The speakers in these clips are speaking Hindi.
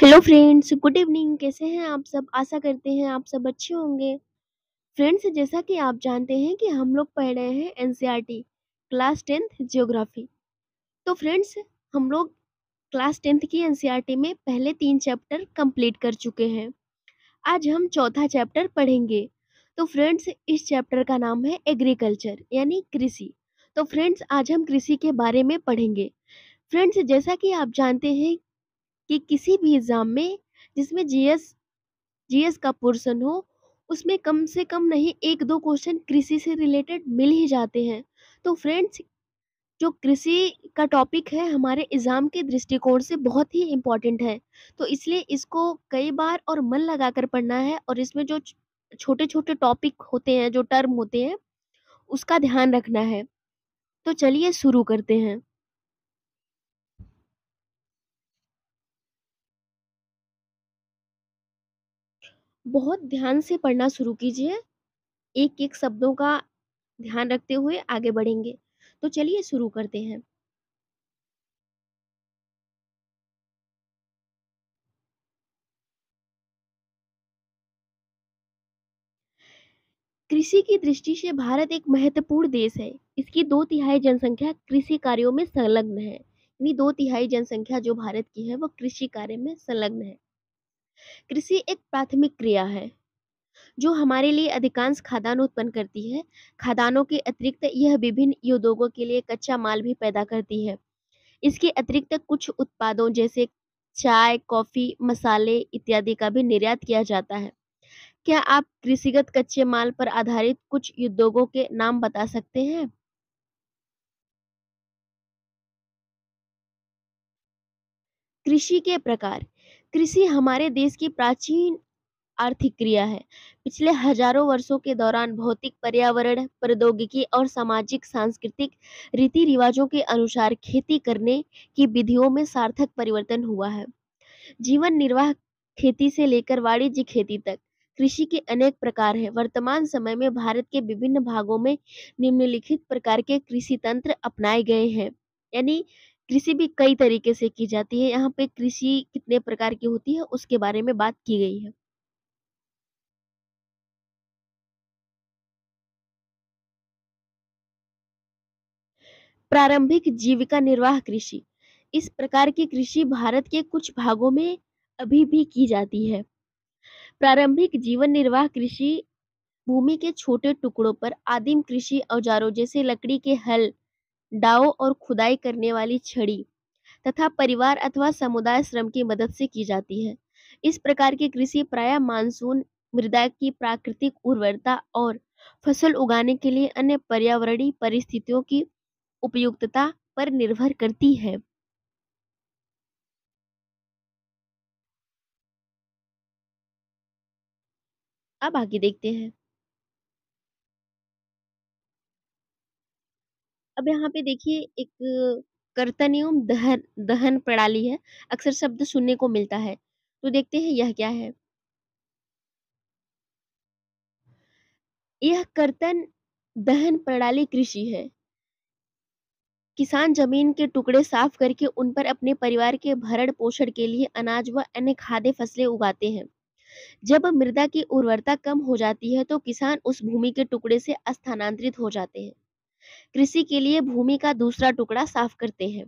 हेलो फ्रेंड्स गुड इवनिंग कैसे हैं आप सब आशा करते हैं आप सब अच्छे होंगे फ्रेंड्स जैसा कि आप जानते हैं कि हम लोग पढ़ रहे हैं एन क्लास टेंथ जियोग्राफी तो फ्रेंड्स हम लोग क्लास टेंथ की एन e में पहले तीन चैप्टर कंप्लीट कर चुके हैं आज हम चौथा चैप्टर पढ़ेंगे तो फ्रेंड्स इस चैप्टर का नाम है एग्रीकल्चर यानी कृषि तो फ्रेंड्स आज हम कृषि के बारे में पढ़ेंगे फ्रेंड्स जैसा कि आप जानते हैं कि किसी भी एग्ज़ाम में जिसमें जीएस जीएस का पोर्सन हो उसमें कम से कम नहीं एक दो क्वेश्चन कृषि से रिलेटेड मिल ही जाते हैं तो फ्रेंड्स जो कृषि का टॉपिक है हमारे एग्ज़ाम के दृष्टिकोण से बहुत ही इम्पॉर्टेंट है तो इसलिए इसको कई बार और मन लगाकर पढ़ना है और इसमें जो छोटे छोटे टॉपिक होते हैं जो टर्म होते हैं उसका ध्यान रखना है तो चलिए शुरू करते हैं बहुत ध्यान से पढ़ना शुरू कीजिए एक एक शब्दों का ध्यान रखते हुए आगे बढ़ेंगे तो चलिए शुरू करते हैं कृषि की दृष्टि से भारत एक महत्वपूर्ण देश है इसकी दो तिहाई जनसंख्या कृषि कार्यों में संलग्न है यानी दो तिहाई जनसंख्या जो भारत की है वह कृषि कार्य में संलग्न है कृषि एक प्राथमिक क्रिया है जो हमारे लिए अधिकांश खाद्यान्न उत्पन्न करती है खाद्यान्नों के अतिरिक्त यह विभिन्न उद्योगों के लिए कच्चा माल भी पैदा करती है इसके अतिरिक्त कुछ उत्पादों जैसे चाय कॉफ़ी मसाले इत्यादि का भी निर्यात किया जाता है क्या आप कृषिगत कच्चे माल पर आधारित कुछ उद्योगों के नाम बता सकते हैं कृषि के प्रकार कृषि हमारे देश की प्राचीन आर्थिक क्रिया है पिछले हजारों वर्षों के दौरान भौतिक पर्यावरण प्रौद्योगिकी और सामाजिक सांस्कृतिक रीति रिवाजों के अनुसार खेती करने की विधियों में सार्थक परिवर्तन हुआ है जीवन निर्वाह खेती से लेकर वाणिज्य खेती तक कृषि के अनेक प्रकार हैं वर्तमान समय में भारत के विभिन्न भागों में निम्नलिखित प्रकार के कृषि तंत्र अपनाए गए हैं यानी कृषि भी कई तरीके से की जाती है यहाँ पे कृषि कितने प्रकार की होती है उसके बारे में बात की गई है प्रारंभिक जीविका निर्वाह कृषि इस प्रकार की कृषि भारत के कुछ भागों में अभी भी की जाती है प्रारंभिक जीवन निर्वाह कृषि भूमि के छोटे टुकड़ों पर आदिम कृषि औजारों जैसे लकड़ी के हल डाओ और खुदाई करने वाली छड़ी तथा परिवार अथवा समुदाय श्रम की मदद से की जाती है इस प्रकार की कृषि प्राय मानसून मृदा की प्राकृतिक उर्वरता और फसल उगाने के लिए अन्य पर्यावरणीय परिस्थितियों की उपयुक्तता पर निर्भर करती है अब आगे देखते हैं अब यहाँ पे देखिए एक एवं दहन दहन प्रणाली है अक्सर शब्द सुनने को मिलता है तो देखते हैं यह क्या है यह कर्तन दहन प्रणाली कृषि है किसान जमीन के टुकड़े साफ करके उन पर अपने परिवार के भरण पोषण के लिए अनाज व अन्य खाद्य फसलें उगाते हैं जब मृदा की उर्वरता कम हो जाती है तो किसान उस भूमि के टुकड़े से स्थानांतरित हो जाते हैं कृषि के लिए भूमि का दूसरा टुकड़ा साफ करते हैं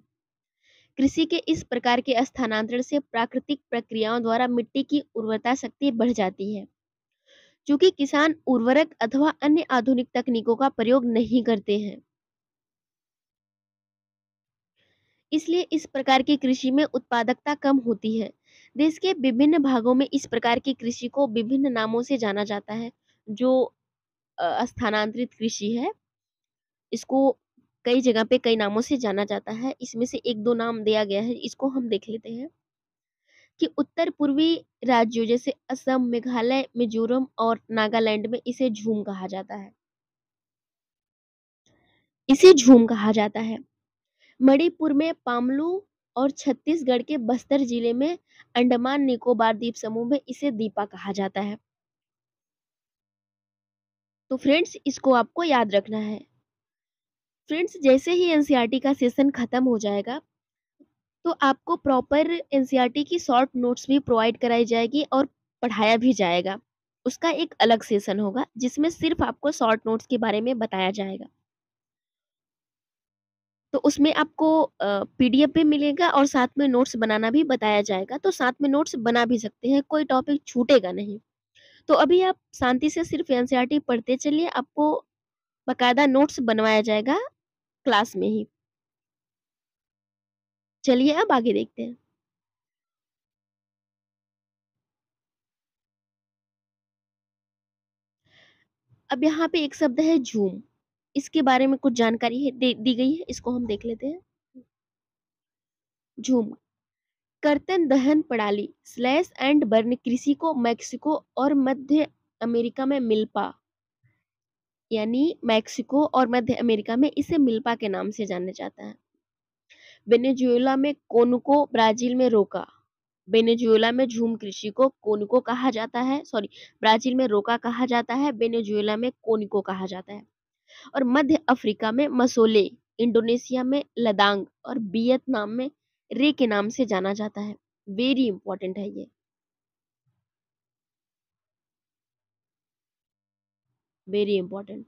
कृषि के इस प्रकार के स्थानांतरण से प्राकृतिक प्रक्रियाओं द्वारा मिट्टी की उर्वरता शक्ति बढ़ जाती है क्योंकि किसान उर्वरक अथवा अन्य आधुनिक तकनीकों का प्रयोग नहीं करते हैं इसलिए इस प्रकार की कृषि में उत्पादकता कम होती है देश के विभिन्न भागों में इस प्रकार की कृषि को विभिन्न नामों से जाना जाता है जो स्थानांतरित कृषि है इसको कई जगह पे कई नामों से जाना जाता है इसमें से एक दो नाम दिया गया है इसको हम देख लेते हैं कि उत्तर पूर्वी राज्यों जैसे असम मेघालय मिजोरम और नागालैंड में इसे झूम कहा जाता है इसे झूम कहा जाता है मणिपुर में पामलू और छत्तीसगढ़ के बस्तर जिले में अंडमान निकोबार द्वीप समूह में इसे दीपा कहा जाता है तो फ्रेंड्स इसको आपको याद रखना है फ्रेंड्स जैसे ही एन का सेशन ख़त्म हो जाएगा तो आपको प्रॉपर एन की शॉर्ट नोट्स भी प्रोवाइड कराई जाएगी और पढ़ाया भी जाएगा उसका एक अलग सेशन होगा जिसमें सिर्फ आपको शॉर्ट नोट्स के बारे में बताया जाएगा तो उसमें आपको पीडीएफ भी मिलेगा और साथ में नोट्स बनाना भी बताया जाएगा तो साथ में नोट्स बना भी सकते हैं कोई टॉपिक छूटेगा नहीं तो अभी आप शांति से सिर्फ एनसीआरटी पढ़ते चलिए आपको बाकायदा नोट्स बनवाया जाएगा क्लास में ही चलिए अब आगे देखते हैं अब यहाँ पे एक शब्द है झूम इसके बारे में कुछ जानकारी है, दे, दी गई है इसको हम देख लेते हैं झूम कर्तन दहन प्रणाली स्लैश एंड बर्न कृषि को मैक्सिको और मध्य अमेरिका में पा यानी मैक्सिको और मध्य अमेरिका में इसे मिल्पा के नाम से जाना जाता है वेनेजुएला में कोनुको ब्राजील में रोका वेनेजुएला में झूम कृषि को कोनिको कहा जाता है सॉरी ब्राजील में रोका कहा जाता है वेनेजुएला में कोनिको कहा जाता है और मध्य अफ्रीका में मसोले इंडोनेशिया में लदांग और वियतनाम में रे के नाम से जाना जाता है वेरी इंपॉर्टेंट है ये very important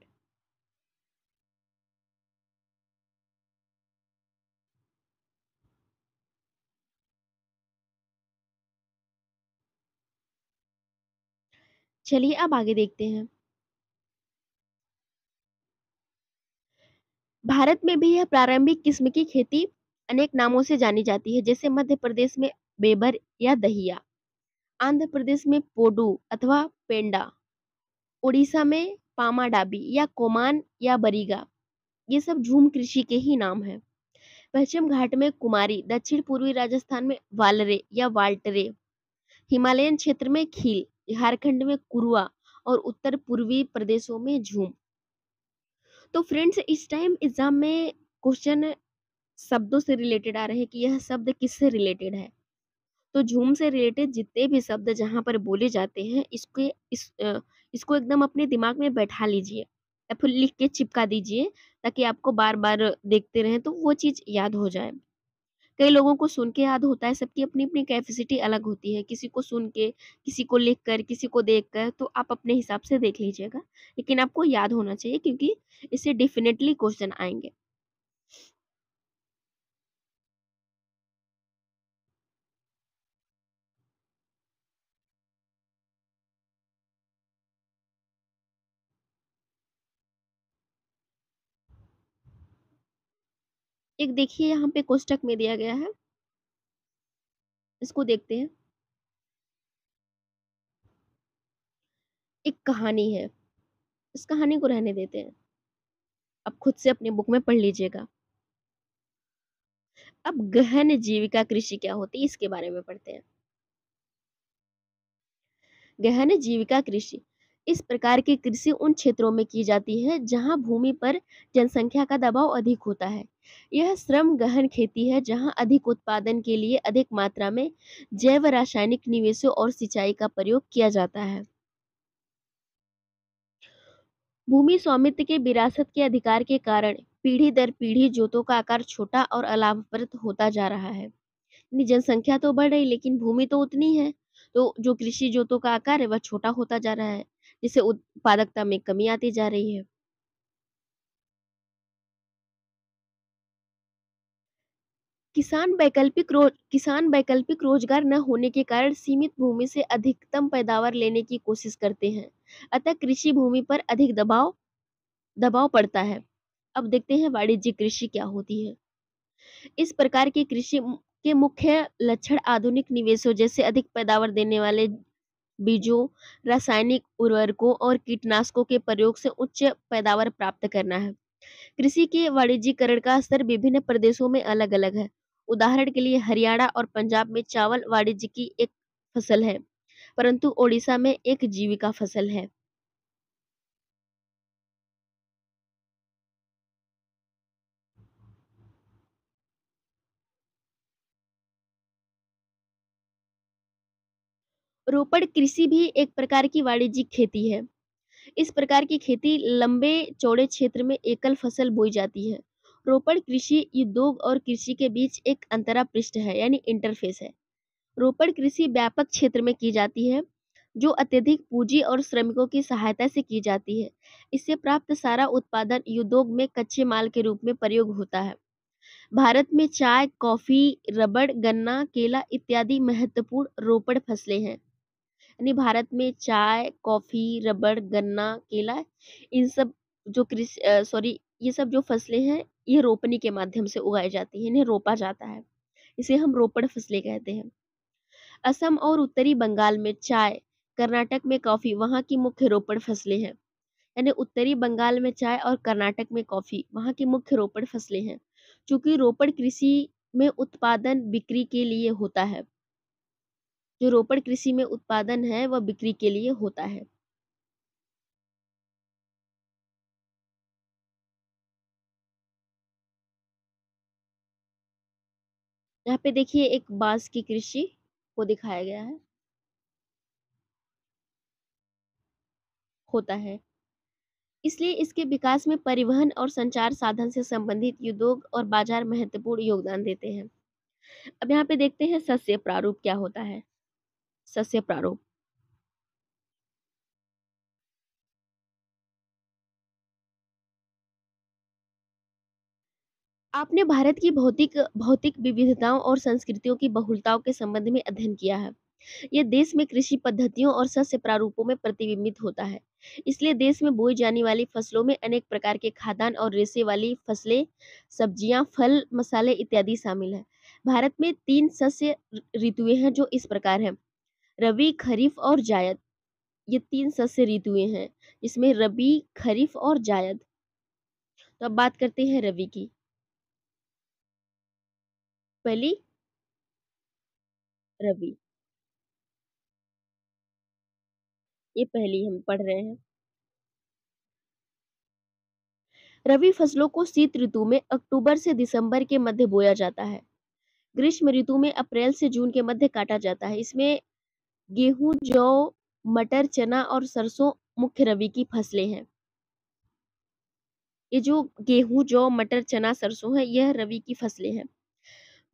चलिए अब आगे देखते हैं भारत में भी यह प्रारंभिक किस्म की खेती अनेक नामों से जानी जाती है जैसे मध्य प्रदेश में बेबर या दहिया आंध्र प्रदेश में पोडू अथवा पेंडा उड़ीसा में पामाडाबी या कोमान या बरीगा ये सब झूम कृषि के ही नाम हैं पश्चिम घाट में कुमारी दक्षिण पूर्वी राजस्थान में वालरे या वाल्टरे हिमालयन क्षेत्र में खील झारखंड में कुरुआ और उत्तर पूर्वी प्रदेशों में झूम तो फ्रेंड्स इस टाइम एग्जाम में क्वेश्चन शब्दों से रिलेटेड आ रहे हैं कि यह शब्द किससे रिलेटेड है तो झूम से रिलेटेड जितने भी शब्द जहां पर बोले जाते हैं इसके इस इसको एकदम अपने दिमाग में बैठा लीजिए या फिर लिख के चिपका दीजिए ताकि आपको बार बार देखते रहें तो वो चीज़ याद हो जाए कई लोगों को सुन के याद होता है सबकी अपनी अपनी कैपेसिटी अलग होती है किसी को सुन के किसी को लिख कर किसी को देख कर तो आप अपने हिसाब से देख लीजिएगा लेकिन आपको याद होना चाहिए क्योंकि इससे डेफिनेटली क्वेश्चन आएंगे एक देखिए यहाँ पे कोष्टक में दिया गया है इसको देखते हैं एक कहानी है इस कहानी को रहने देते हैं अब खुद से अपने बुक में पढ़ लीजिएगा अब गहन जीविका कृषि क्या होती है इसके बारे में पढ़ते हैं गहन जीविका कृषि इस प्रकार की कृषि उन क्षेत्रों में की जाती है जहां भूमि पर जनसंख्या का दबाव अधिक होता है यह श्रम गहन खेती है जहां अधिक उत्पादन के लिए अधिक मात्रा में जैव रासायनिक निवेशों और सिंचाई का प्रयोग किया जाता है भूमि स्वामित्व के विरासत के अधिकार के कारण पीढ़ी दर पीढ़ी जोतों का आकार छोटा और अलाभप्रद होता जा रहा है जनसंख्या तो बढ़ रही लेकिन भूमि तो उतनी है तो जो कृषि जोतों का आकार है वह छोटा होता जा रहा है जिससे उत्पादकता में कमी आती जा रही है किसान वैकल्पिक रोज किसान वैकल्पिक रोजगार न होने के कारण सीमित भूमि से अधिकतम पैदावार लेने की कोशिश करते हैं अतः कृषि भूमि पर अधिक दबाव दबाव पड़ता है अब देखते हैं वाणिज्यिक कृषि क्या होती है इस प्रकार की कृषि के मुख्य लक्षण आधुनिक निवेशों जैसे अधिक पैदावार देने वाले बीजों रासायनिक उर्वरकों और कीटनाशकों के प्रयोग से उच्च पैदावार प्राप्त करना है कृषि के वाणिज्यकरण का स्तर विभिन्न प्रदेशों में अलग अलग है उदाहरण के लिए हरियाणा और पंजाब में चावल वाणिज्य की एक फसल है परंतु ओडिशा में एक जीविका फसल है रोपड़ कृषि भी एक प्रकार की वाणिज्यिक खेती है इस प्रकार की खेती लंबे चौड़े क्षेत्र में एकल फसल बोई जाती है रोपण कृषि उद्योग और कृषि के बीच एक अंतरा पृष्ठ है यानी इंटरफेस है रोपण कृषि व्यापक क्षेत्र में की जाती है जो अत्यधिक पूंजी और श्रमिकों की सहायता से की जाती है इससे प्राप्त सारा उत्पादन उद्योग में कच्चे माल के रूप में प्रयोग होता है भारत में चाय कॉफी रबड़ गन्ना केला इत्यादि महत्वपूर्ण रोपण फसलें हैं यानी भारत में चाय कॉफी रबड़ गन्ना केला इन सब जो कृषि सॉरी ये सब जो फसलें हैं ये रोपनी के माध्यम से उगाई जाती है इन्हें रोपा जाता है इसे हम रोपड़ फसलें कहते हैं असम और उत्तरी बंगाल में चाय कर्नाटक में कॉफ़ी वहाँ की मुख्य रोपड़ फसलें हैं यानी उत्तरी बंगाल में चाय और कर्नाटक में कॉफ़ी वहाँ की मुख्य रोपड़ फसलें हैं चूंकि रोपड़ कृषि में उत्पादन बिक्री के लिए होता है जो रोपड़ कृषि में उत्पादन है वह बिक्री के लिए होता है यहाँ पे देखिए एक बांस की कृषि को दिखाया गया है होता है इसलिए इसके विकास में परिवहन और संचार साधन से संबंधित उद्योग और बाजार महत्वपूर्ण योगदान देते हैं अब यहाँ पे देखते हैं सस्य प्रारूप क्या होता है सस्य प्रारूप आपने भारत की भौतिक भौतिक विविधताओं और संस्कृतियों की बहुलताओं के संबंध में अध्ययन किया है यह देश में कृषि पद्धतियों और सस्य प्रारूपों में प्रतिबिंबित होता है इसलिए देश में बोई जाने वाली फसलों में अनेक प्रकार के खाद्यान्न और रेसे वाली फसलें सब्जियां फल मसाले इत्यादि शामिल है भारत में तीन सस्य ऋतुएं हैं जो इस प्रकार हैं रवि खरीफ और जायद ये तीन सस्य ऋतुएं हैं इसमें रबी खरीफ और जायद तो अब बात करते हैं रबी की पहली रवि ये पहली हम पढ़ रहे हैं रवि फसलों को शीत ऋतु में अक्टूबर से दिसंबर के मध्य बोया जाता है ग्रीष्म ऋतु में अप्रैल से जून के मध्य काटा जाता है इसमें गेहूं जौ मटर चना और सरसों मुख्य रवि की फसलें हैं ये जो गेहूं जौ मटर चना सरसों है यह रवि की फसलें हैं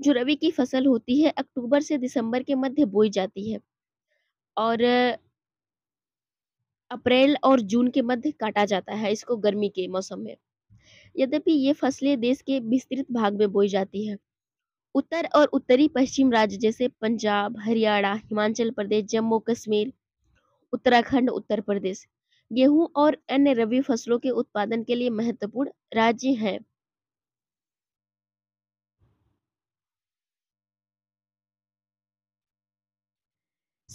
जो रबी की फसल होती है अक्टूबर से दिसंबर के मध्य बोई जाती है और अप्रैल और जून के मध्य काटा जाता है इसको गर्मी के मौसम में यद्यपि ये फसलें देश के विस्तृत भाग में बोई जाती है उत्तर और उत्तरी पश्चिम राज्य जैसे पंजाब हरियाणा हिमाचल प्रदेश जम्मू कश्मीर उत्तराखंड उत्तर प्रदेश गेहूं और अन्य रबी फसलों के उत्पादन के लिए महत्वपूर्ण राज्य हैं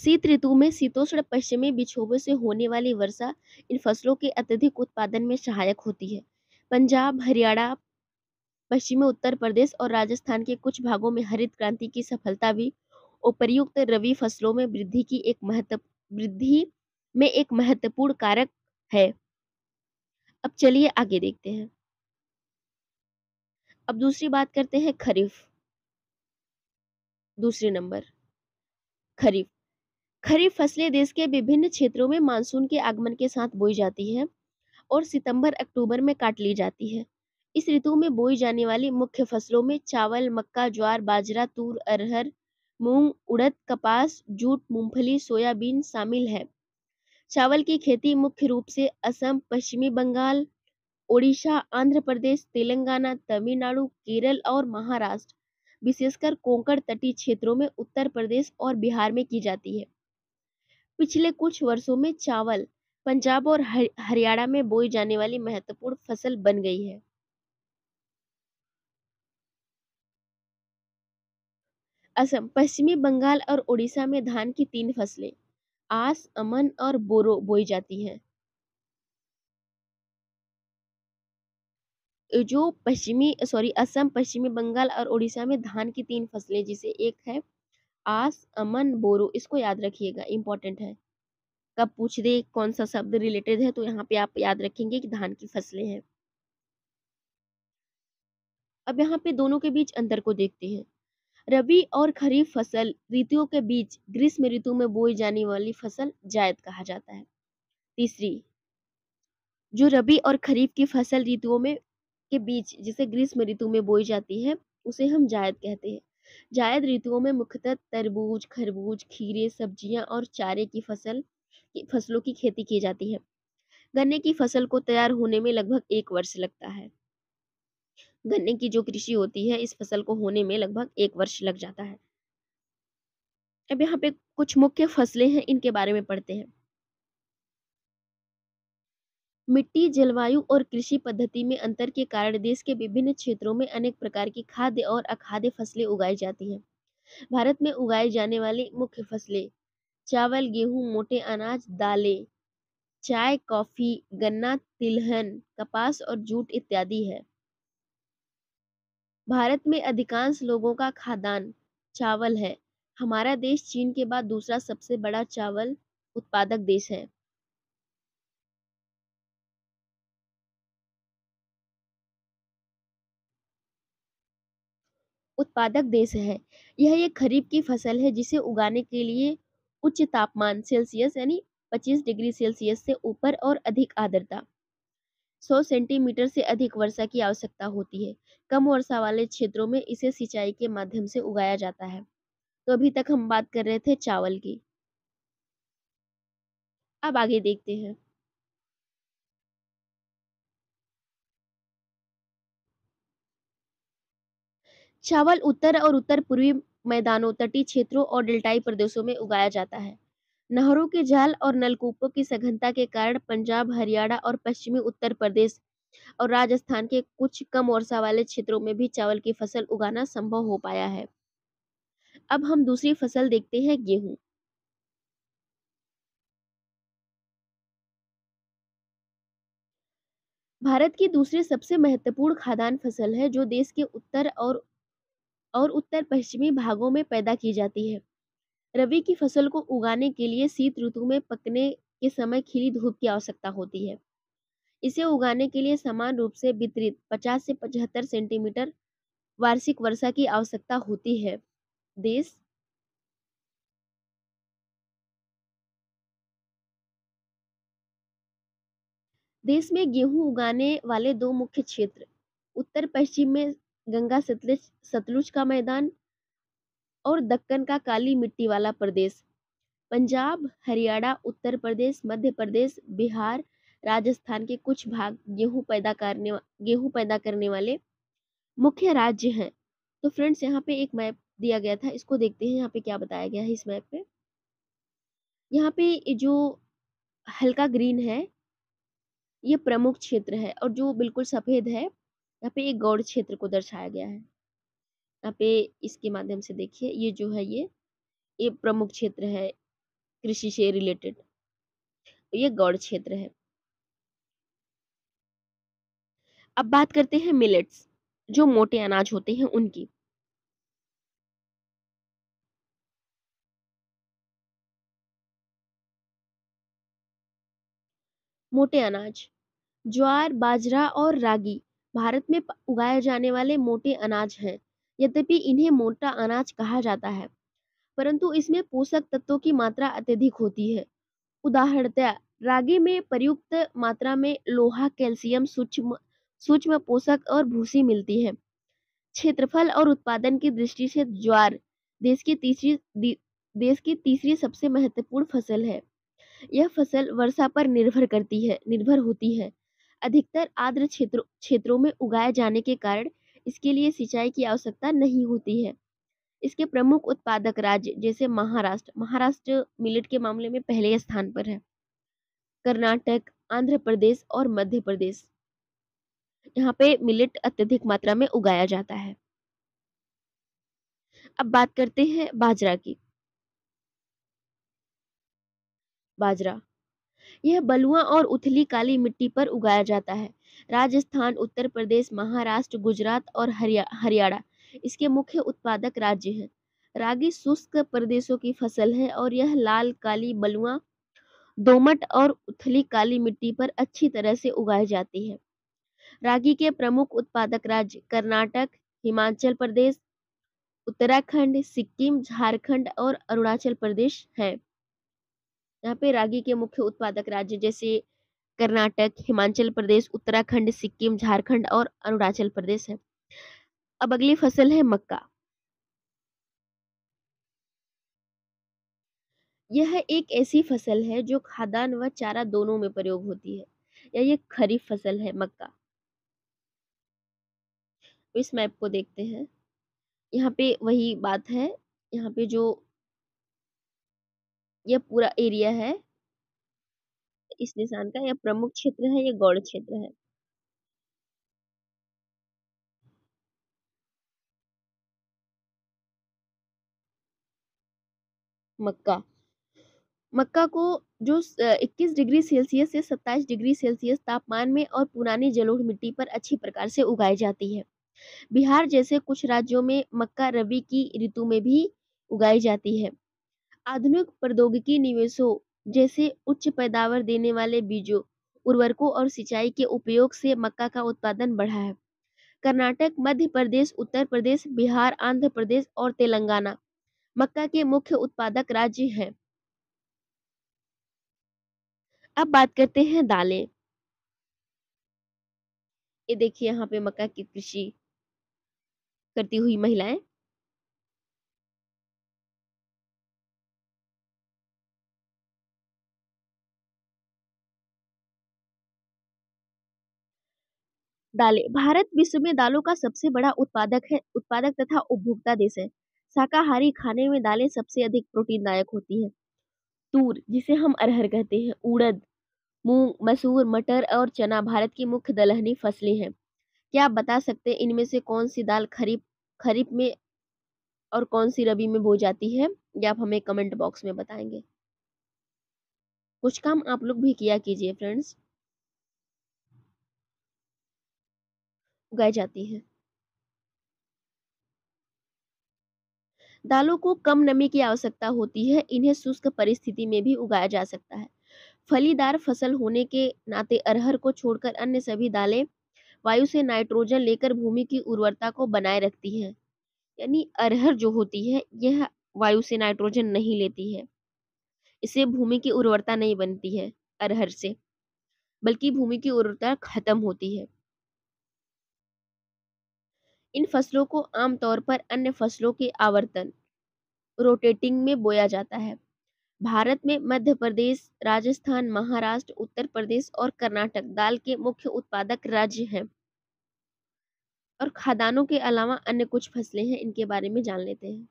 शीत ऋतु में शीतोष्ण पश्चिमी विक्षोभों से होने वाली वर्षा इन फसलों के अत्यधिक उत्पादन में सहायक होती है पंजाब हरियाणा पश्चिमी उत्तर प्रदेश और राजस्थान के कुछ भागों में हरित क्रांति की सफलता भी उपयुक्त रवि फसलों में वृद्धि की एक महत्व वृद्धि में एक महत्वपूर्ण कारक है अब चलिए आगे देखते हैं अब दूसरी बात करते हैं खरीफ दूसरे नंबर खरीफ खरीफ फसलें देश के विभिन्न क्षेत्रों में मानसून के आगमन के साथ बोई जाती है और सितंबर अक्टूबर में काट ली जाती है इस ऋतु में बोई जाने वाली मुख्य फसलों में चावल मक्का ज्वार बाजरा तूर अरहर मूंग उड़द कपास जूट मूंगफली सोयाबीन शामिल है चावल की खेती मुख्य रूप से असम पश्चिमी बंगाल ओडिशा आंध्र प्रदेश तेलंगाना तमिलनाडु केरल और महाराष्ट्र विशेषकर कोंकण तटीय क्षेत्रों में उत्तर प्रदेश और बिहार में की जाती है पिछले कुछ वर्षों में चावल पंजाब और हरियाणा में बोई जाने वाली महत्वपूर्ण फसल बन गई है असम पश्चिमी बंगाल और उड़ीसा में धान की तीन फसलें आस अमन और बोरो बोई जाती हैं जो पश्चिमी सॉरी असम पश्चिमी बंगाल और उड़ीसा में धान की तीन फसलें जिसे एक है आस अमन बोरो इसको याद रखिएगा इम्पोर्टेंट है कब पूछ दे कौन सा शब्द रिलेटेड है तो यहाँ पे आप याद रखेंगे कि धान की फसलें हैं अब यहाँ पे दोनों के बीच अंतर को देखते हैं रबी और खरीफ फसल ऋतुओं के बीच ग्रीष्म ऋतु में बोई जाने वाली फसल जायद कहा जाता है तीसरी जो रबी और खरीफ की फसल ऋतुओं में के बीच जिसे ग्रीष्म ऋतु में बोई जाती है उसे हम जायद कहते हैं जायद ऋतुओं में मुख्यतः तरबूज खरबूज खीरे सब्जियां और चारे की फसल फसलों की खेती की जाती है गन्ने की फसल को तैयार होने में लगभग एक वर्ष लगता है गन्ने की जो कृषि होती है इस फसल को होने में लगभग एक वर्ष लग जाता है अब यहाँ पे कुछ मुख्य फसलें हैं इनके बारे में पढ़ते हैं मिट्टी जलवायु और कृषि पद्धति में अंतर के कारण देश के विभिन्न क्षेत्रों में अनेक प्रकार की खाद्य और अखाद्य फसलें उगाई जाती हैं भारत में उगाई जाने वाली मुख्य फसलें चावल गेहूं मोटे अनाज दालें चाय कॉफी गन्ना तिलहन कपास और जूट इत्यादि है भारत में अधिकांश लोगों का खादान चावल है हमारा देश चीन के बाद दूसरा सबसे बड़ा चावल उत्पादक देश है उत्पादक देश है यह एक खरीफ की फसल है जिसे उगाने के लिए उच्च तापमान सेल्सियस यानी 25 डिग्री सेल्सियस से ऊपर और अधिक आर्द्रता 100 सेंटीमीटर से अधिक वर्षा की आवश्यकता होती है कम वर्षा वाले क्षेत्रों में इसे सिंचाई के माध्यम से उगाया जाता है तो अभी तक हम बात कर रहे थे चावल की अब आगे देखते हैं चावल उत्तर और उत्तर पूर्वी मैदानों तटीय क्षेत्रों और डेल्टाई प्रदेशों में उगाया जाता है नहरों के जाल और नलकूपों की सघनता के कारण पंजाब हरियाणा और पश्चिमी उत्तर प्रदेश और राजस्थान के कुछ कम वर्षा वाले क्षेत्रों में भी चावल की फसल उगाना संभव हो पाया है अब हम दूसरी फसल देखते हैं गेहूं भारत की दूसरी सबसे महत्वपूर्ण खाद्यान्न फसल है जो देश के उत्तर और और उत्तर पश्चिमी भागों में पैदा की जाती है रबी की फसल को उगाने के लिए शीत ऋतु में पकने के समय खिली धूप की आवश्यकता होती है इसे उगाने के लिए समान रूप से वितरित 50 से 75 सेंटीमीटर वार्षिक वर्षा की आवश्यकता होती है देश देश में गेहूं उगाने वाले दो मुख्य क्षेत्र उत्तर पश्चिम में गंगा सतलुज सतलुज का मैदान और दक्कन का काली मिट्टी वाला प्रदेश पंजाब हरियाणा उत्तर प्रदेश मध्य प्रदेश बिहार राजस्थान के कुछ भाग गेहूं पैदा करने गेहूं पैदा करने वाले मुख्य राज्य हैं तो फ्रेंड्स यहाँ पे एक मैप दिया गया था इसको देखते हैं यहाँ पे क्या बताया गया है इस मैप पे यहाँ पे जो हल्का ग्रीन है ये प्रमुख क्षेत्र है और जो बिल्कुल सफ़ेद है यहाँ पे एक गौड़ क्षेत्र को दर्शाया गया है यहाँ पे इसके माध्यम से देखिए ये जो है ये ये प्रमुख क्षेत्र है कृषि से रिलेटेड तो ये गौड़ क्षेत्र है अब बात करते हैं मिलेट्स जो मोटे अनाज होते हैं उनकी मोटे अनाज ज्वार बाजरा और रागी भारत में उगाए जाने वाले मोटे अनाज हैं यद्यपि इन्हें मोटा अनाज कहा जाता है परंतु इसमें पोषक तत्वों की मात्रा अत्यधिक होती है उदाहरणतया रागी में प्रयुक्त मात्रा में लोहा कैल्शियम सूक्ष्म सूक्ष्म पोषक और भूसी मिलती है क्षेत्रफल और उत्पादन की दृष्टि से ज्वार देश की तीसरी देश की तीसरी सबसे महत्वपूर्ण फसल है यह फसल वर्षा पर निर्भर करती है निर्भर होती है अधिकतर आर्द्र क्षेत्रों क्षेत्रों में उगाए जाने के कारण इसके लिए सिंचाई की आवश्यकता नहीं होती है इसके प्रमुख उत्पादक राज्य जैसे महाराष्ट्र महाराष्ट्र मिलेट के मामले में पहले स्थान पर है कर्नाटक आंध्र प्रदेश और मध्य प्रदेश यहाँ पे मिलेट अत्यधिक मात्रा में उगाया जाता है अब बात करते हैं बाजरा की बाजरा यह बलुआ और उथली काली मिट्टी पर उगाया जाता है राजस्थान उत्तर प्रदेश महाराष्ट्र गुजरात और हरियाणा इसके मुख्य उत्पादक राज्य हैं रागी शुष्क प्रदेशों की फसल है और यह लाल काली बलुआ दोमट और उथली काली मिट्टी पर अच्छी तरह से उगाई जाती है रागी के प्रमुख उत्पादक राज्य कर्नाटक हिमाचल प्रदेश उत्तराखंड सिक्किम झारखंड और अरुणाचल प्रदेश है यहाँ पे रागी के मुख्य उत्पादक राज्य जैसे कर्नाटक हिमाचल प्रदेश उत्तराखंड सिक्किम झारखंड और अरुणाचल प्रदेश है अब अगली फसल है मक्का यह एक ऐसी फसल है जो खादान व चारा दोनों में प्रयोग होती है या यह खरीफ फसल है मक्का इस मैप को देखते हैं यहाँ पे वही बात है यहाँ पे जो यह पूरा एरिया है इस निशान का यह प्रमुख क्षेत्र है यह गौड़ क्षेत्र है मक्का मक्का को जो 21 डिग्री सेल्सियस से 27 डिग्री सेल्सियस तापमान में और पुरानी जलोढ़ मिट्टी पर अच्छी प्रकार से उगाई जाती है बिहार जैसे कुछ राज्यों में मक्का रबी की ऋतु में भी उगाई जाती है आधुनिक प्रौद्योगिकी निवेशों जैसे उच्च पैदावार देने वाले बीजों उर्वरकों और सिंचाई के उपयोग से मक्का का उत्पादन बढ़ा है कर्नाटक मध्य प्रदेश उत्तर प्रदेश बिहार आंध्र प्रदेश और तेलंगाना मक्का के मुख्य उत्पादक राज्य हैं अब बात करते हैं दालें ये देखिए यहाँ पे मक्का की कृषि करती हुई महिलाएं दालें भारत विश्व में दालों का सबसे बड़ा उत्पादक है उत्पादक तथा उपभोक्ता देश है शाकाहारी खाने में दालें सबसे अधिक प्रोटीनदायक होती है तूर जिसे हम अरहर कहते हैं उड़द मूंग मसूर मटर और चना भारत की मुख्य दलहनी फसलें हैं क्या आप बता सकते हैं इनमें से कौन सी दाल खरीफ खरीफ में और कौन सी रबी में बो जाती है या आप हमें कमेंट बॉक्स में बताएंगे कुछ काम आप लोग भी किया कीजिए फ्रेंड्स उगाई जाती है दालों को कम नमी की आवश्यकता होती है इन्हें शुष्क परिस्थिति में भी उगाया जा सकता है फलीदार फसल होने के नाते अरहर को छोड़कर अन्य सभी दालें वायु से नाइट्रोजन लेकर भूमि की उर्वरता को बनाए रखती हैं यानी अरहर जो होती है यह वायु से नाइट्रोजन नहीं लेती है इसे भूमि की उर्वरता नहीं बनती है अरहर से बल्कि भूमि की उर्वरता खत्म होती है इन फसलों को आमतौर पर अन्य फसलों के आवर्तन रोटेटिंग में बोया जाता है भारत में मध्य प्रदेश राजस्थान महाराष्ट्र उत्तर प्रदेश और कर्नाटक दाल के मुख्य उत्पादक राज्य हैं और खादानों के अलावा अन्य कुछ फसलें हैं इनके बारे में जान लेते हैं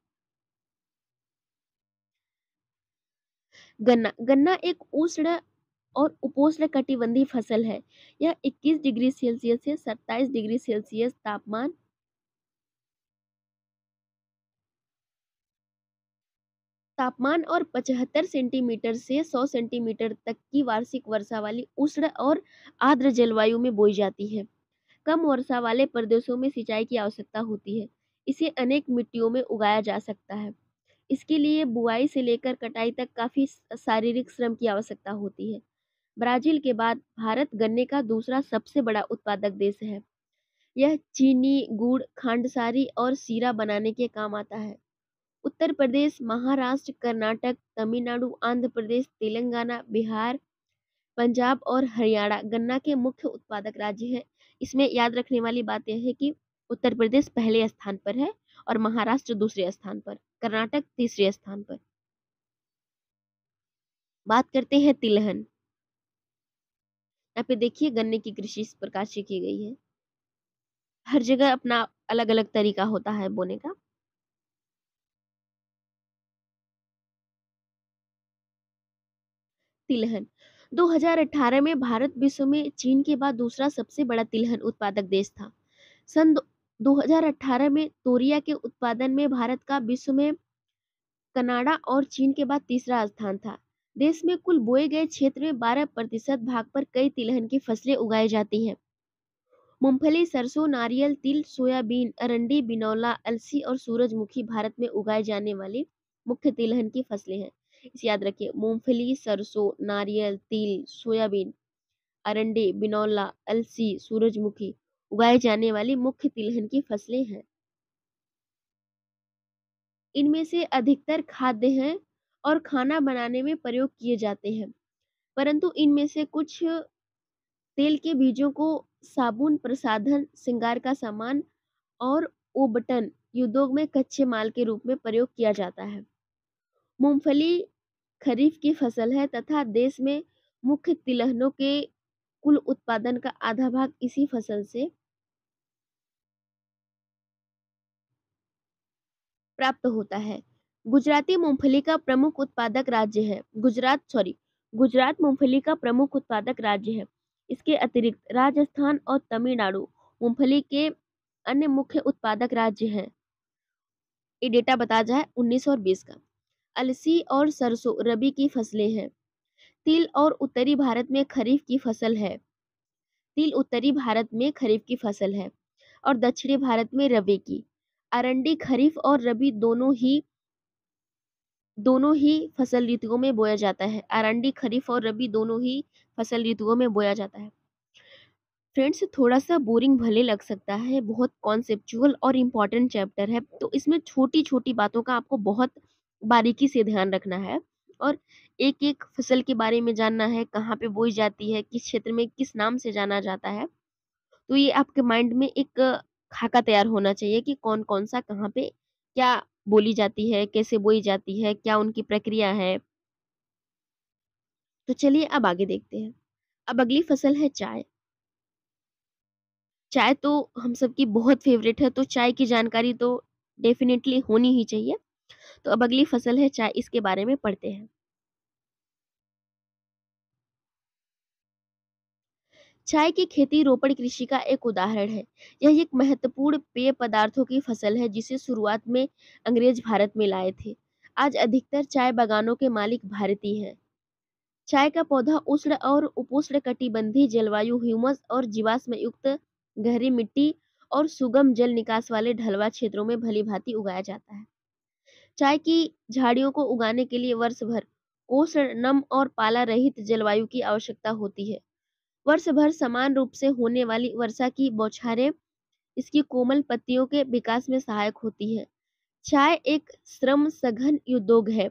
गन्ना गन्ना एक उष्ण और उपोष्ण कटिबंधी फसल है यह 21 डिग्री सेल्सियस से 27 डिग्री सेल्सियस तापमान तापमान और 75 सेंटीमीटर से 100 सेंटीमीटर तक की वार्षिक वर्षा वाली उष्ण और आर्द्र जलवायु में बोई जाती है कम वर्षा वाले प्रदेशों में सिंचाई की आवश्यकता होती है इसे अनेक मिट्टियों में उगाया जा सकता है इसके लिए बुआई से लेकर कटाई तक काफ़ी शारीरिक श्रम की आवश्यकता होती है ब्राजील के बाद भारत गन्ने का दूसरा सबसे बड़ा उत्पादक देश है यह चीनी गुड़ खांडसारी और सीरा बनाने के काम आता है उत्तर प्रदेश महाराष्ट्र कर्नाटक तमिलनाडु आंध्र प्रदेश तेलंगाना बिहार पंजाब और हरियाणा गन्ना के मुख्य उत्पादक राज्य हैं इसमें याद रखने वाली बात यह है कि उत्तर प्रदेश पहले स्थान पर है और महाराष्ट्र दूसरे स्थान पर कर्नाटक तीसरे स्थान पर बात करते हैं तिलहन यहाँ पे देखिए गन्ने की कृषि इस प्रकार से की गई है हर जगह अपना अलग अलग तरीका होता है बोने का तिलहन 2018 में भारत विश्व में चीन के बाद दूसरा सबसे बड़ा तिलहन उत्पादक देश था सन 2018 में तोरिया के उत्पादन में भारत का विश्व में कनाडा और चीन के बाद तीसरा स्थान था देश में कुल बोए गए क्षेत्र में 12 प्रतिशत भाग पर कई तिलहन की फसलें उगाई जाती हैं मूंगफली सरसों नारियल तिल सोयाबीन अरंडी बिनौला अलसी और सूरजमुखी भारत में उगाए जाने वाली मुख्य तिलहन की फसलें हैं इसे याद रखिए मूंगफली सरसों नारियल तिल सोयाबीन अरंडे बिनौला अलसी सूरजमुखी उगाए जाने वाली मुख्य तिलहन की फसलें हैं इनमें से अधिकतर खाद्य हैं और खाना बनाने में प्रयोग किए जाते हैं परंतु इनमें से कुछ तेल के बीजों को साबुन प्रसाधन श्रृंगार का सामान और ओबटन उद्योग में कच्चे माल के रूप में प्रयोग किया जाता है मूंगफली खरीफ की फसल है तथा देश में मुख्य तिलहनों के कुल उत्पादन का आधा भाग इसी फसल से प्राप्त होता है गुजराती मूंगफली का प्रमुख उत्पादक राज्य है गुजरात सॉरी गुजरात मूंगफली का प्रमुख उत्पादक राज्य है इसके अतिरिक्त राजस्थान और तमिलनाडु मूंगफली के अन्य मुख्य उत्पादक राज्य हैं ये डेटा बताया जाए 19 और 20 का अलसी और सरसों रबी की फसलें हैं तिल और उत्तरी भारत में खरीफ की फसल है तिल उत्तरी भारत में खरीफ की फसल है और दक्षिणी भारत में रबी की अरंडी खरीफ और रबी दोनों ही दोनों ही फसल ऋतुओं में बोया जाता है अरंडी खरीफ और रबी दोनों ही फसल ऋतुओं में बोया जाता है फ्रेंड्स थोड़ा सा बोरिंग भले लग सकता है बहुत कॉन्सेप्चुअल और इम्पॉर्टेंट चैप्टर है तो इसमें छोटी छोटी बातों का आपको बहुत बारीकी से ध्यान रखना है और एक एक फसल के बारे में जानना है कहाँ पे बोई जाती है किस क्षेत्र में किस नाम से जाना जाता है तो ये आपके माइंड में एक खाका तैयार होना चाहिए कि कौन कौन सा कहाँ पे क्या बोली जाती है कैसे बोई जाती है क्या उनकी प्रक्रिया है तो चलिए अब आगे देखते हैं अब अगली फसल है चाय चाय तो हम सबकी बहुत फेवरेट है तो चाय की जानकारी तो डेफिनेटली होनी ही चाहिए तो अब अगली फसल है चाय इसके बारे में पढ़ते हैं चाय की खेती रोपण कृषि का एक उदाहरण है यह एक महत्वपूर्ण पेय पदार्थों की फसल है जिसे शुरुआत में अंग्रेज भारत में लाए थे आज अधिकतर चाय बागानों के मालिक भारतीय हैं चाय का पौधा उष्ण और उपोष्ण कटिबंधी जलवायु ह्यूमस और जीवाश्म युक्त गहरी मिट्टी और सुगम जल निकास वाले ढलवा क्षेत्रों में भली भांति उगाया जाता है चाय की झाड़ियों को उगाने के लिए वर्ष भर ओषण नम और पाला रहित जलवायु की आवश्यकता होती है। वर्ष भर समान रूप से होने वाली वर्षा की बौछारें इसकी कोमल पत्तियों के विकास में सहायक होती है चाय एक श्रम सघन उद्योग है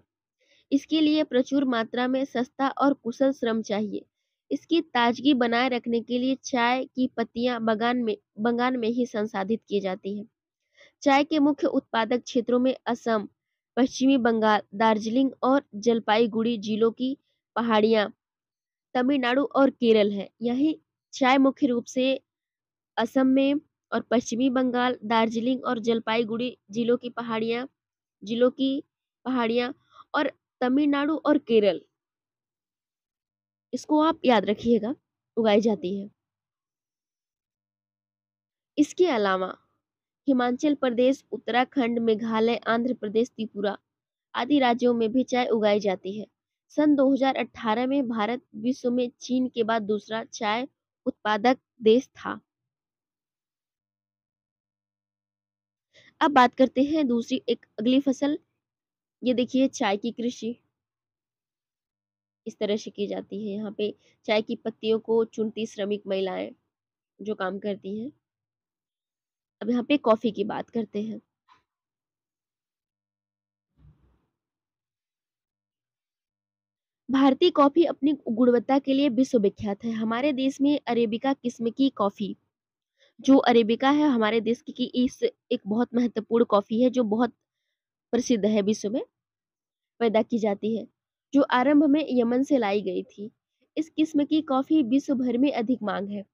इसके लिए प्रचुर मात्रा में सस्ता और कुशल श्रम चाहिए इसकी ताजगी बनाए रखने के लिए चाय की पत्तियां बगान में बंगान में ही संसाधित की जाती है चाय के मुख्य उत्पादक क्षेत्रों में असम पश्चिमी बंगाल दार्जिलिंग और जलपाईगुड़ी जिलों की पहाड़ियाँ तमिलनाडु और केरल है यही चाय मुख्य रूप से असम में और पश्चिमी बंगाल दार्जिलिंग और जलपाईगुड़ी जिलों की पहाड़ियाँ जिलों की पहाड़ियाँ और तमिलनाडु और केरल इसको आप याद रखिएगा उगाई जाती है इसके अलावा हिमाचल प्रदेश उत्तराखंड मेघालय आंध्र प्रदेश त्रिपुरा आदि राज्यों में भी चाय उगाई जाती है सन 2018 में भारत विश्व में चीन के बाद दूसरा चाय उत्पादक देश था अब बात करते हैं दूसरी एक अगली फसल ये देखिए चाय की कृषि इस तरह से की जाती है यहाँ पे चाय की पत्तियों को चुनती श्रमिक महिलाएं जो काम करती हैं अब यहाँ पे कॉफी की बात करते हैं भारतीय कॉफी अपनी गुणवत्ता के लिए विश्व विख्यात है हमारे देश में अरेबिका किस्म की कॉफी जो अरेबिका है हमारे देश की इस एक बहुत महत्वपूर्ण कॉफी है जो बहुत प्रसिद्ध है विश्व में पैदा की जाती है जो आरंभ में यमन से लाई गई थी इस किस्म की कॉफी विश्व भर में अधिक मांग है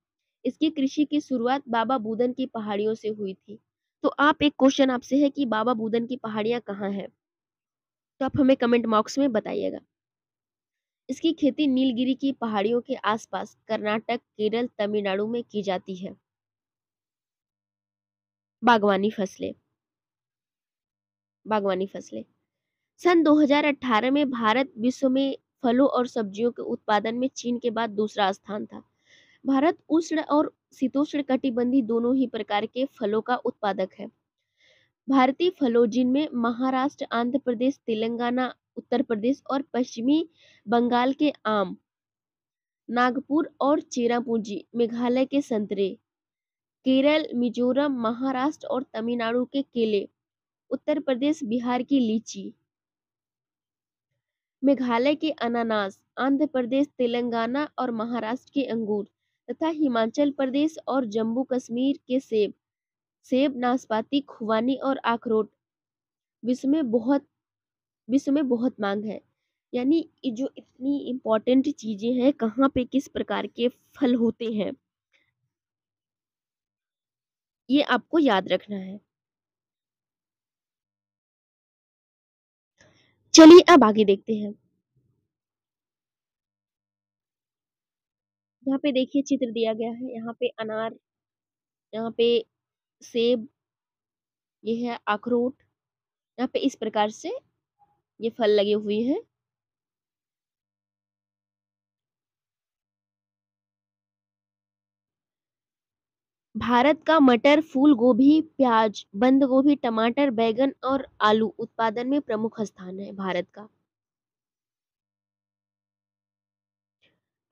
इसकी कृषि की शुरुआत बाबा बुदन की पहाड़ियों से हुई थी तो आप एक क्वेश्चन आपसे है कि बाबा बुदन की पहाड़ियां कहाँ हैं तो आप हमें कमेंट बॉक्स में बताइएगा इसकी खेती नीलगिरी की पहाड़ियों के आसपास कर्नाटक केरल तमिलनाडु में की जाती है बागवानी फसलें बागवानी फसलें सन 2018 में भारत विश्व में फलों और सब्जियों के उत्पादन में चीन के बाद दूसरा स्थान था भारत उष्ण और शीतोष्ण कटिबंधी दोनों ही प्रकार के फलों का उत्पादक है भारतीय फलों जिनमें महाराष्ट्र आंध्र प्रदेश तेलंगाना उत्तर प्रदेश और पश्चिमी बंगाल के आम नागपुर और चेरापूंजी मेघालय के संतरे केरल मिजोरम महाराष्ट्र और तमिलनाडु के केले उत्तर प्रदेश बिहार की लीची मेघालय के अनानास आंध्र प्रदेश तेलंगाना और महाराष्ट्र के अंगूर तथा हिमाचल प्रदेश और जम्मू कश्मीर के सेब सेब नाशपाती खुबानी और अखरोट विश्व में बहुत विश्व में बहुत मांग है यानी जो इतनी इम्पोर्टेंट चीज़ें हैं कहाँ पे किस प्रकार के फल होते हैं ये आपको याद रखना है चलिए अब आगे देखते हैं यहाँ पे देखिए चित्र दिया गया है यहाँ पे अनार यहाँ पे सेब ये है अखरोट यहाँ पे इस प्रकार से ये फल लगे हुए हैं भारत का मटर फूल गोभी प्याज बंद गोभी टमाटर बैगन और आलू उत्पादन में प्रमुख स्थान है भारत का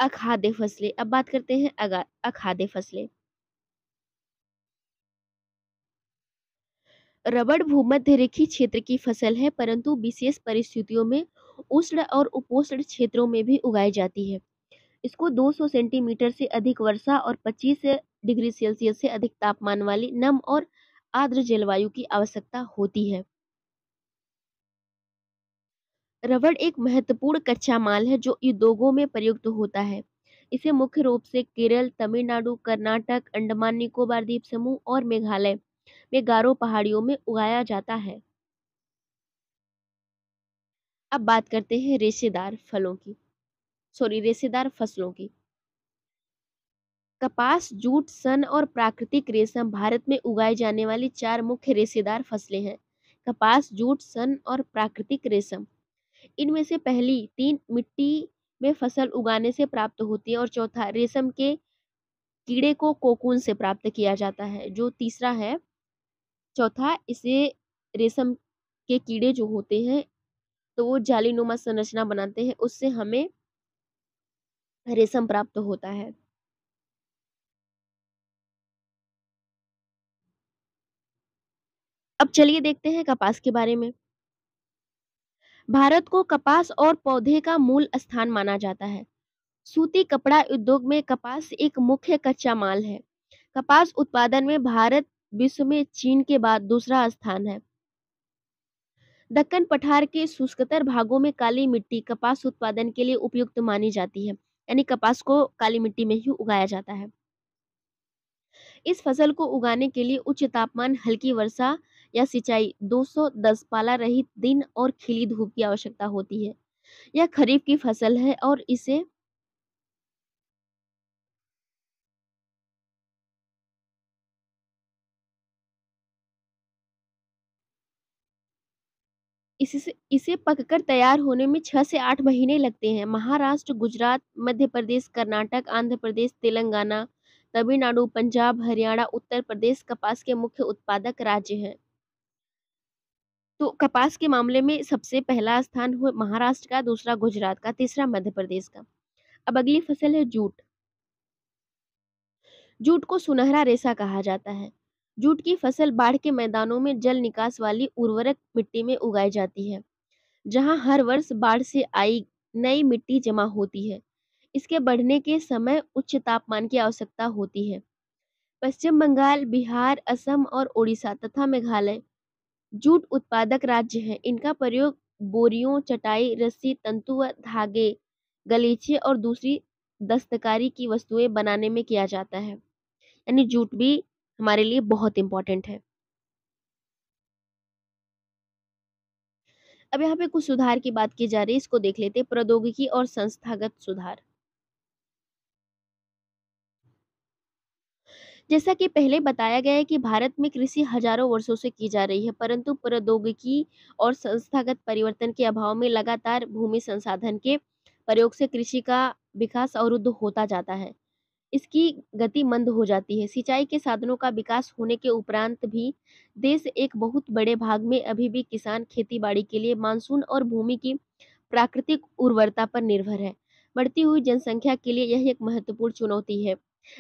अखादे फसलें अब बात करते हैं अखाद्य फसलें रबड़ भूमध्य रेखी क्षेत्र की फसल है परंतु विशेष परिस्थितियों में उष्ण और उपोष्ण क्षेत्रों में भी उगाई जाती है इसको 200 सेंटीमीटर से अधिक वर्षा और 25 डिग्री सेल्सियस से अधिक तापमान वाली नम और आर्द्र जलवायु की आवश्यकता होती है रबड़ एक महत्वपूर्ण कच्चा माल है जो उद्योगों में प्रयुक्त होता है इसे मुख्य रूप से केरल तमिलनाडु कर्नाटक अंडमान निकोबार द्वीप समूह और मेघालय में गारो पहाड़ियों में उगाया जाता है अब बात करते हैं रेशेदार फलों की सॉरी रेशेदार फसलों की कपास जूट सन और प्राकृतिक रेशम भारत में उगाए जाने वाली चार मुख्य रेशेदार फसलें हैं कपास जूट सन और प्राकृतिक रेशम इनमें से पहली तीन मिट्टी में फसल उगाने से प्राप्त होती है और चौथा रेशम के कीड़े को कोकून से प्राप्त किया जाता है जो तीसरा है चौथा इसे रेशम के कीड़े जो होते हैं तो वो जालीनुमा संरचना बनाते हैं उससे हमें रेशम प्राप्त होता है अब चलिए देखते हैं कपास के बारे में भारत को कपास और पौधे का मूल स्थान माना जाता है सूती कपड़ा उद्योग में कपास एक मुख्य कच्चा माल है कपास उत्पादन में भारत विश्व में चीन के बाद दूसरा स्थान है दक्कन पठार के शुष्कतर भागों में काली मिट्टी कपास उत्पादन के लिए उपयुक्त मानी जाती है यानी कपास को काली मिट्टी में ही उगाया जाता है इस फसल को उगाने के लिए उच्च तापमान हल्की वर्षा या सिंचाई 210 पाला रहित दिन और खिली धूप की आवश्यकता होती है यह खरीफ की फसल है और इसे इसे इसे पककर तैयार होने में छह से आठ महीने लगते हैं महाराष्ट्र गुजरात मध्य प्रदेश कर्नाटक आंध्र प्रदेश तेलंगाना तमिलनाडु पंजाब हरियाणा उत्तर प्रदेश कपास के मुख्य उत्पादक राज्य हैं तो कपास के मामले में सबसे पहला स्थान हुआ महाराष्ट्र का दूसरा गुजरात का तीसरा मध्य प्रदेश का अब अगली फसल है जूट जूट को सुनहरा रेशा कहा जाता है जूट की फसल बाढ़ के मैदानों में जल निकास वाली उर्वरक मिट्टी में उगाई जाती है जहां हर वर्ष बाढ़ से आई नई मिट्टी जमा होती है इसके बढ़ने के समय उच्च तापमान की आवश्यकता होती है पश्चिम बंगाल बिहार असम और ओडिशा तथा मेघालय जूट उत्पादक राज्य है इनका प्रयोग बोरियों चटाई रस्सी तंतु व धागे गलीचे और दूसरी दस्तकारी की वस्तुएं बनाने में किया जाता है यानी जूट भी हमारे लिए बहुत इंपॉर्टेंट है अब यहाँ पे कुछ सुधार की बात की जा रही है इसको देख लेते हैं प्रौद्योगिकी और संस्थागत सुधार जैसा कि पहले बताया गया है कि भारत में कृषि हजारों वर्षों से की जा रही है परंतु प्रौद्योगिकी और संस्थागत परिवर्तन के अभाव में लगातार भूमि संसाधन के प्रयोग से कृषि का विकास अवरुद्ध होता जाता है इसकी गति मंद हो जाती है सिंचाई के साधनों का विकास होने के उपरांत भी देश एक बहुत बड़े भाग में अभी भी किसान खेती बाड़ी के लिए मानसून और भूमि की प्राकृतिक उर्वरता पर निर्भर है बढ़ती हुई जनसंख्या के लिए यह एक महत्वपूर्ण चुनौती है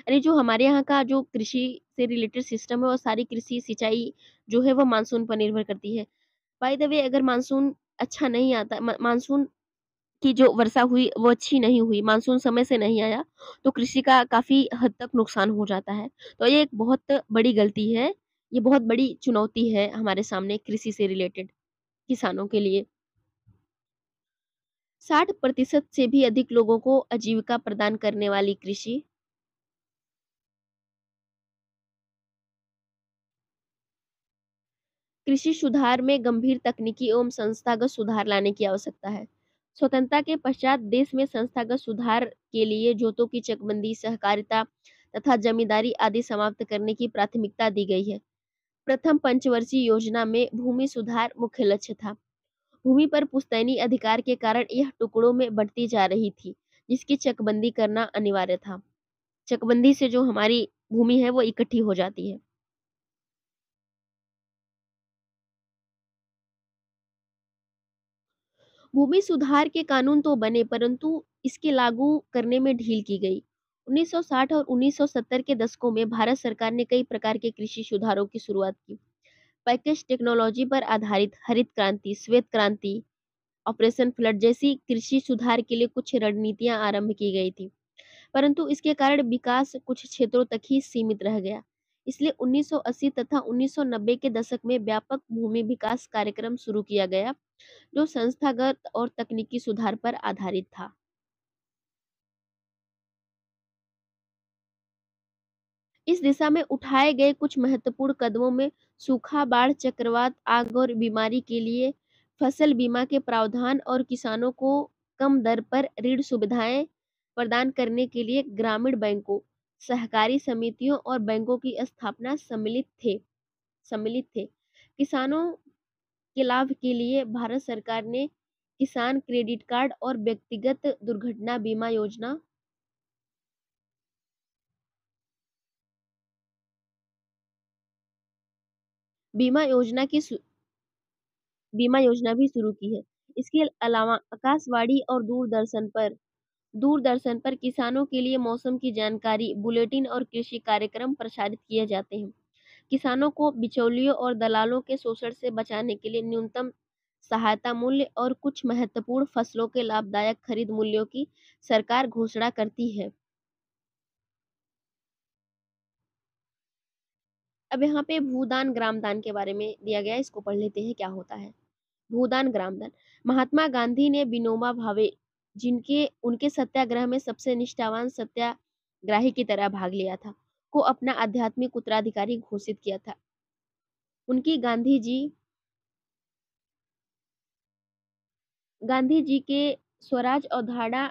अरे जो हमारे यहाँ का जो कृषि से रिलेटेड सिस्टम है वो सारी कृषि सिंचाई जो है वो मानसून पर निर्भर करती है बाय द वे अगर मानसून अच्छा नहीं आता मानसून की जो वर्षा हुई वो अच्छी नहीं हुई मानसून समय से नहीं आया तो कृषि का काफ़ी हद तक नुकसान हो जाता है तो ये एक बहुत बड़ी गलती है ये बहुत बड़ी चुनौती है हमारे सामने कृषि से रिलेटेड किसानों के लिए साठ प्रतिशत से भी अधिक लोगों को आजीविका प्रदान करने वाली कृषि कृषि सुधार में गंभीर तकनीकी एवं संस्थागत सुधार लाने की आवश्यकता है स्वतंत्रता के पश्चात देश में संस्थागत सुधार के लिए जोतों की चकबंदी सहकारिता तथा जमींदारी आदि समाप्त करने की प्राथमिकता दी गई है प्रथम पंचवर्षीय योजना में भूमि सुधार मुख्य लक्ष्य था भूमि पर पुस्तैनी अधिकार के कारण यह टुकड़ों में बढ़ती जा रही थी जिसकी चकबंदी करना अनिवार्य था चकबंदी से जो हमारी भूमि है वो इकट्ठी हो जाती है भूमि सुधार के कानून तो बने परंतु इसके लागू करने में ढील की गई 1960 और 1970 के दशकों में भारत सरकार ने कई प्रकार के कृषि सुधारों की शुरुआत की पैकेज टेक्नोलॉजी पर आधारित हरित क्रांति श्वेत क्रांति ऑपरेशन फ्लड जैसी कृषि सुधार के लिए कुछ रणनीतियां आरंभ की गई थी परंतु इसके कारण विकास कुछ क्षेत्रों तक ही सीमित रह गया इसलिए 1980 तथा 1990 के दशक में व्यापक भूमि विकास कार्यक्रम शुरू किया गया जो संस्थागत और तकनीकी सुधार पर आधारित था इस दिशा में उठाए गए कुछ महत्वपूर्ण कदमों में सूखा बाढ़ चक्रवात आग और बीमारी के लिए फसल बीमा के प्रावधान और किसानों को कम दर पर ऋण सुविधाएं प्रदान करने के लिए ग्रामीण बैंकों सहकारी समितियों और बैंकों की स्थापना सम्मिलित थे सम्मिलित थे किसानों के लाभ के लिए भारत सरकार ने किसान क्रेडिट कार्ड और व्यक्तिगत दुर्घटना बीमा योजना बीमा योजना की बीमा योजना भी शुरू की है इसके अलावा आकाशवाणी और दूरदर्शन पर दूरदर्शन पर किसानों के लिए मौसम की जानकारी बुलेटिन और कृषि कार्यक्रम प्रसारित किए जाते हैं किसानों को बिचौलियों और दलालों के शोषण से बचाने के लिए न्यूनतम सहायता मूल्य और कुछ महत्वपूर्ण फसलों के लाभदायक खरीद मूल्यों की सरकार घोषणा करती है अब यहाँ पे भूदान ग्रामदान के बारे में दिया गया इसको पढ़ लेते हैं क्या होता है भूदान ग्रामदान महात्मा गांधी ने विनोबा भावे जिनके उनके सत्याग्रह में सबसे निष्ठावान सत्याग्राही की तरह भाग लिया था को अपना आध्यात्मिक उत्तराधिकारी घोषित किया था उनकी गांधी जी गांधी जी के स्वराज अवधारणा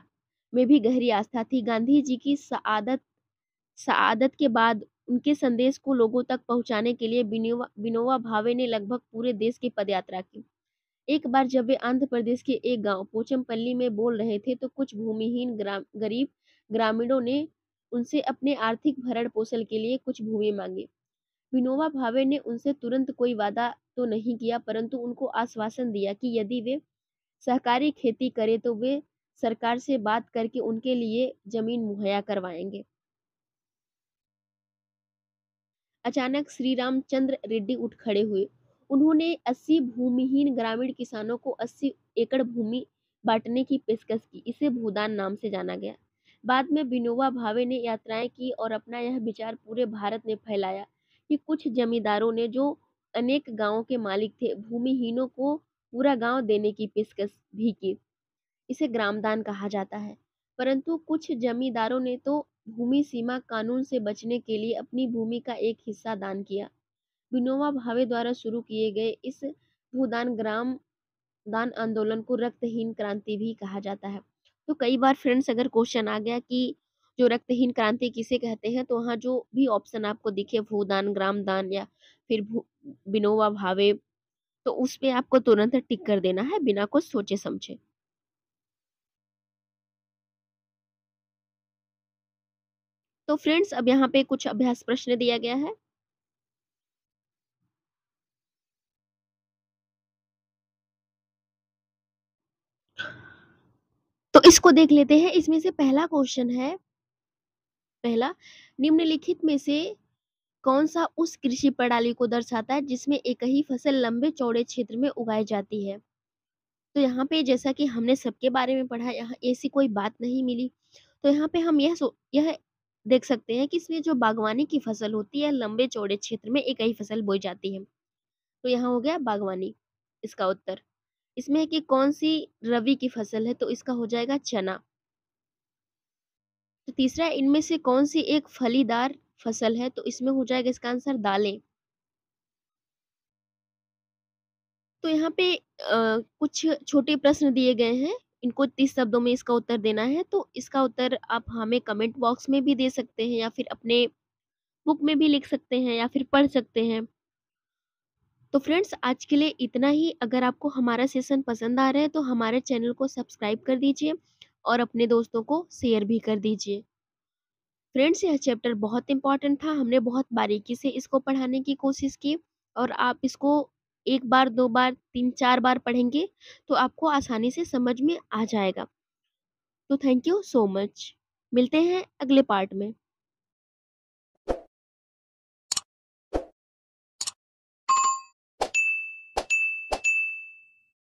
में भी गहरी आस्था थी गांधी जी की सआदत सआदत के बाद उनके संदेश को लोगों तक पहुंचाने के लिए बिनोवा बिनोवा भावे ने लगभग पूरे देश की पदयात्रा की एक बार जब वे आंध्र प्रदेश के एक गांव पोचमपल्ली में बोल रहे थे तो कुछ भूमिहीन ग्राम गरीब ग्रामीणों ने उनसे अपने आर्थिक भरण पोषण के लिए कुछ भूमि मांगी विनोबा भावे ने उनसे तुरंत कोई वादा तो नहीं किया परंतु उनको आश्वासन दिया कि यदि वे सहकारी खेती करें तो वे सरकार से बात करके उनके लिए जमीन मुहैया करवाएंगे अचानक श्री रामचंद्र रेड्डी उठ खड़े हुए उन्होंने 80 भूमिहीन ग्रामीण किसानों को 80 एकड़ भूमि बांटने की पेशकश की इसे भूदान नाम से जाना गया बाद में विनोबा भावे ने यात्राएं की और अपना यह विचार पूरे भारत में फैलाया कि कुछ जमींदारों ने जो अनेक गांवों के मालिक थे भूमिहीनों को पूरा गांव देने की पेशकश भी की इसे ग्रामदान कहा जाता है परंतु कुछ जमींदारों ने तो भूमि सीमा कानून से बचने के लिए अपनी भूमि का एक हिस्सा दान किया विनोबा भावे द्वारा शुरू किए गए इस भूदान ग्राम दान आंदोलन को रक्तहीन क्रांति भी कहा जाता है तो कई बार फ्रेंड्स अगर क्वेश्चन आ गया कि जो रक्तहीन क्रांति किसे कहते हैं तो वहाँ जो भी ऑप्शन आपको दिखे भूदान ग्राम दान या फिर बिनोवा भावे तो उस पर आपको तुरंत टिक कर देना है बिना कुछ सोचे समझे तो फ्रेंड्स अब यहाँ पे कुछ अभ्यास प्रश्न दिया गया है इसको देख लेते हैं इसमें से पहला क्वेश्चन है पहला निम्नलिखित में से कौन सा उस कृषि प्रणाली को दर्शाता है जिसमें एक ही फसल लंबे चौड़े क्षेत्र में उगाई जाती है तो यहाँ पे जैसा कि हमने सबके बारे में पढ़ा यहाँ ऐसी कोई बात नहीं मिली तो यहाँ पे हम यह यह देख सकते हैं कि इसमें जो बागवानी की फसल होती है लंबे चौड़े क्षेत्र में एक ही फसल बोई जाती है तो यहाँ हो गया बागवानी इसका उत्तर इसमें है कि कौन सी रवि की फसल है तो इसका हो जाएगा चना तो तीसरा इनमें से कौन सी एक फलीदार फसल है तो इसमें हो जाएगा इसका आंसर दालें तो यहाँ पे आ, कुछ छोटे प्रश्न दिए गए हैं इनको तीस शब्दों में इसका उत्तर देना है तो इसका उत्तर आप हमें कमेंट बॉक्स में भी दे सकते हैं या फिर अपने बुक में भी लिख सकते हैं या फिर पढ़ सकते हैं तो फ्रेंड्स आज के लिए इतना ही अगर आपको हमारा सेशन पसंद आ रहा है तो हमारे चैनल को सब्सक्राइब कर दीजिए और अपने दोस्तों को शेयर भी कर दीजिए फ्रेंड्स यह चैप्टर बहुत इंपॉर्टेंट था हमने बहुत बारीकी से इसको पढ़ाने की कोशिश की और आप इसको एक बार दो बार तीन चार बार पढ़ेंगे तो आपको आसानी से समझ में आ जाएगा तो थैंक यू सो मच मिलते हैं अगले पार्ट में